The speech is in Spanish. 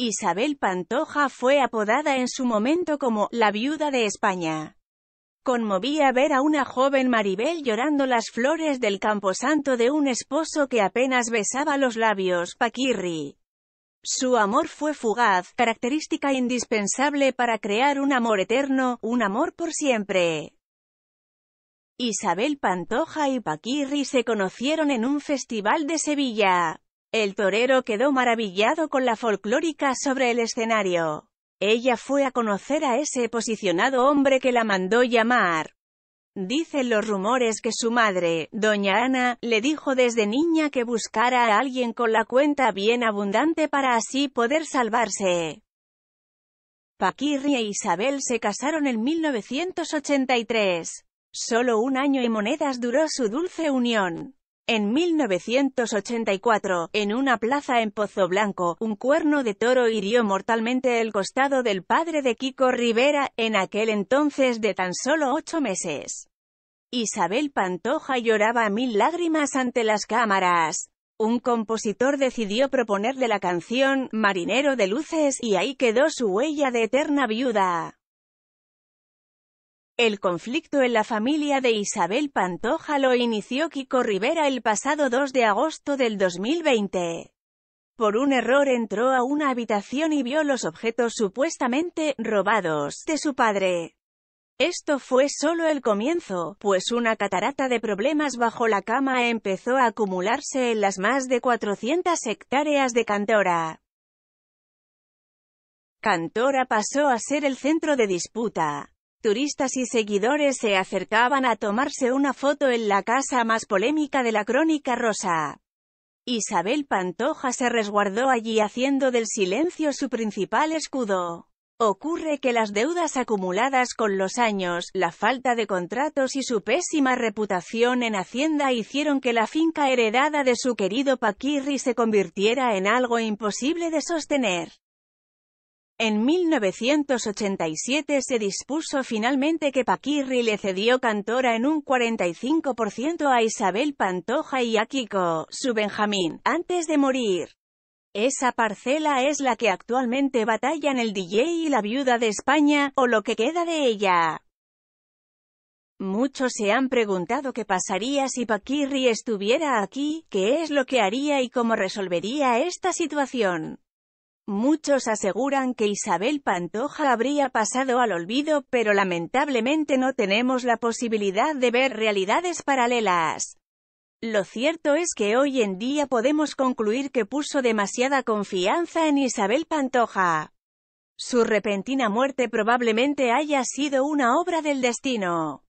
Isabel Pantoja fue apodada en su momento como «la viuda de España». Conmovía ver a una joven Maribel llorando las flores del camposanto de un esposo que apenas besaba los labios, Paquirri. Su amor fue fugaz, característica indispensable para crear un amor eterno, un amor por siempre. Isabel Pantoja y Paquirri se conocieron en un festival de Sevilla. El torero quedó maravillado con la folclórica sobre el escenario. Ella fue a conocer a ese posicionado hombre que la mandó llamar. Dicen los rumores que su madre, doña Ana, le dijo desde niña que buscara a alguien con la cuenta bien abundante para así poder salvarse. Paquirri e Isabel se casaron en 1983. Solo un año y monedas duró su dulce unión. En 1984, en una plaza en Pozo Blanco, un cuerno de toro hirió mortalmente el costado del padre de Kiko Rivera, en aquel entonces de tan solo ocho meses. Isabel Pantoja lloraba mil lágrimas ante las cámaras. Un compositor decidió proponerle la canción, Marinero de Luces, y ahí quedó su huella de eterna viuda. El conflicto en la familia de Isabel Pantoja lo inició Kiko Rivera el pasado 2 de agosto del 2020. Por un error entró a una habitación y vio los objetos supuestamente robados de su padre. Esto fue solo el comienzo, pues una catarata de problemas bajo la cama empezó a acumularse en las más de 400 hectáreas de Cantora. Cantora pasó a ser el centro de disputa. Turistas y seguidores se acercaban a tomarse una foto en la casa más polémica de la crónica rosa. Isabel Pantoja se resguardó allí haciendo del silencio su principal escudo. Ocurre que las deudas acumuladas con los años, la falta de contratos y su pésima reputación en Hacienda hicieron que la finca heredada de su querido Paquirri se convirtiera en algo imposible de sostener. En 1987 se dispuso finalmente que Paquirri le cedió Cantora en un 45% a Isabel Pantoja y a Kiko, su Benjamín, antes de morir. Esa parcela es la que actualmente batallan el DJ y la viuda de España, o lo que queda de ella. Muchos se han preguntado qué pasaría si Paquirri estuviera aquí, qué es lo que haría y cómo resolvería esta situación. Muchos aseguran que Isabel Pantoja habría pasado al olvido, pero lamentablemente no tenemos la posibilidad de ver realidades paralelas. Lo cierto es que hoy en día podemos concluir que puso demasiada confianza en Isabel Pantoja. Su repentina muerte probablemente haya sido una obra del destino.